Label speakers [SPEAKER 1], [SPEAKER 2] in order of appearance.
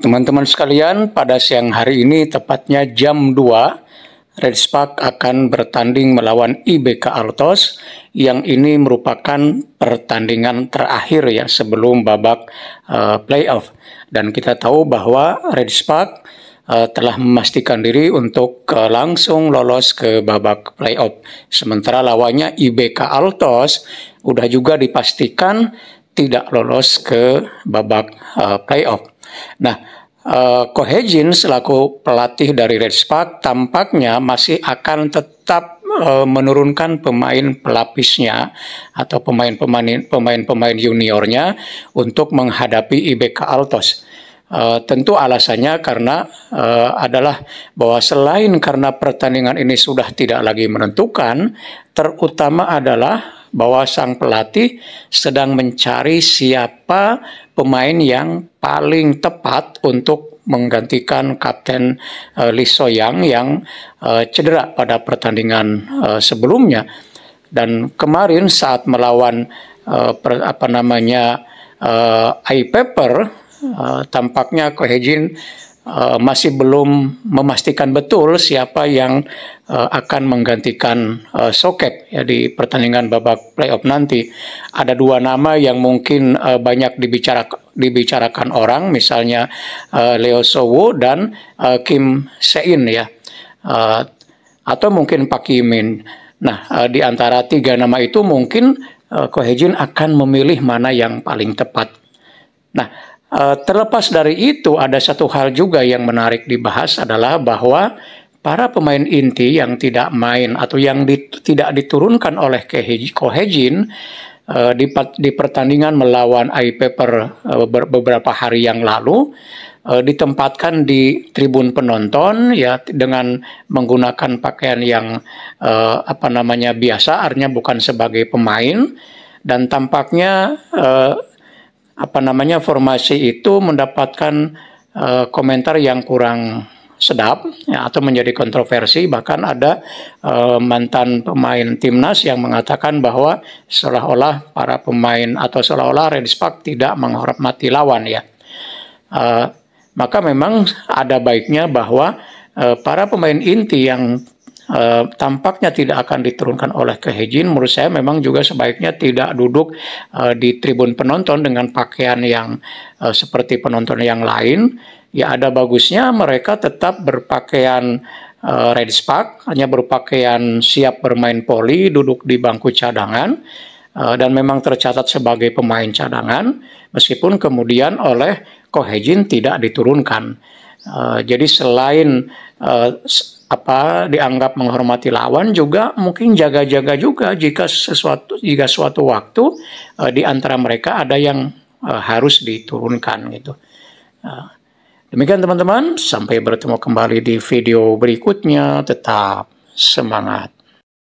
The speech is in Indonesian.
[SPEAKER 1] Teman-teman sekalian, pada siang hari ini tepatnya jam 2, Red Spark akan bertanding melawan IBK Altos yang ini merupakan pertandingan terakhir ya sebelum babak uh, playoff. Dan kita tahu bahwa Red Spark uh, telah memastikan diri untuk uh, langsung lolos ke babak playoff. Sementara lawannya IBK Altos udah juga dipastikan tidak lolos ke babak uh, playoff. Nah, Uh, selaku pelatih dari Red Spark tampaknya masih akan tetap uh, menurunkan pemain pelapisnya atau pemain-pemain pemain-pemain juniornya untuk menghadapi IBK Altos. Uh, tentu alasannya karena uh, adalah bahwa selain karena pertandingan ini sudah tidak lagi menentukan, terutama adalah bahwa sang pelatih sedang mencari siapa pemain yang paling tepat untuk menggantikan kapten uh, Lee So yang uh, cedera pada pertandingan uh, sebelumnya dan kemarin saat melawan uh, per, apa namanya uh, Paper uh, tampaknya Kohejin Eh, masih belum memastikan betul siapa yang uh, akan menggantikan uh, soket ya di pertandingan babak playoff nanti. Ada dua nama yang mungkin uh, banyak dibicara dibicarakan orang, misalnya uh, Leo Sowo dan uh, Kim Sein ya, uh, atau mungkin Pak Kimin. Nah, uh, di antara tiga nama itu mungkin uh, Kohejin akan memilih mana yang paling tepat. Nah, Eh, terlepas dari itu, ada satu hal juga yang menarik dibahas adalah bahwa para pemain inti yang tidak main atau yang di, tidak diturunkan oleh Kohejin uh, di, di pertandingan melawan Ipaper uh, eh, beberapa hari yang lalu uh, ditempatkan di tribun penonton ya dengan menggunakan pakaian yang uh, apa namanya biasa, artinya bukan sebagai pemain dan tampaknya uh, apa namanya formasi itu mendapatkan uh, komentar yang kurang sedap ya, atau menjadi kontroversi bahkan ada uh, mantan pemain timnas yang mengatakan bahwa seolah-olah para pemain atau seolah-olah Redispak tidak menghormati lawan ya uh, maka memang ada baiknya bahwa uh, para pemain inti yang Eh, tampaknya tidak akan diturunkan oleh Kehejin, menurut saya memang juga sebaiknya tidak duduk uh, di tribun penonton dengan pakaian yang uh, seperti penonton yang lain. Ya ada bagusnya mereka tetap berpakaian uh, red spark, hanya berpakaian siap bermain poli, duduk di bangku cadangan dan memang tercatat sebagai pemain cadangan meskipun kemudian oleh Kohejin tidak diturunkan. jadi selain apa dianggap menghormati lawan juga mungkin jaga-jaga juga jika sesuatu jika suatu waktu uh, di antara mereka ada yang uh, harus diturunkan gitu. Uh, demikian teman-teman, sampai bertemu kembali di video berikutnya. Tetap semangat.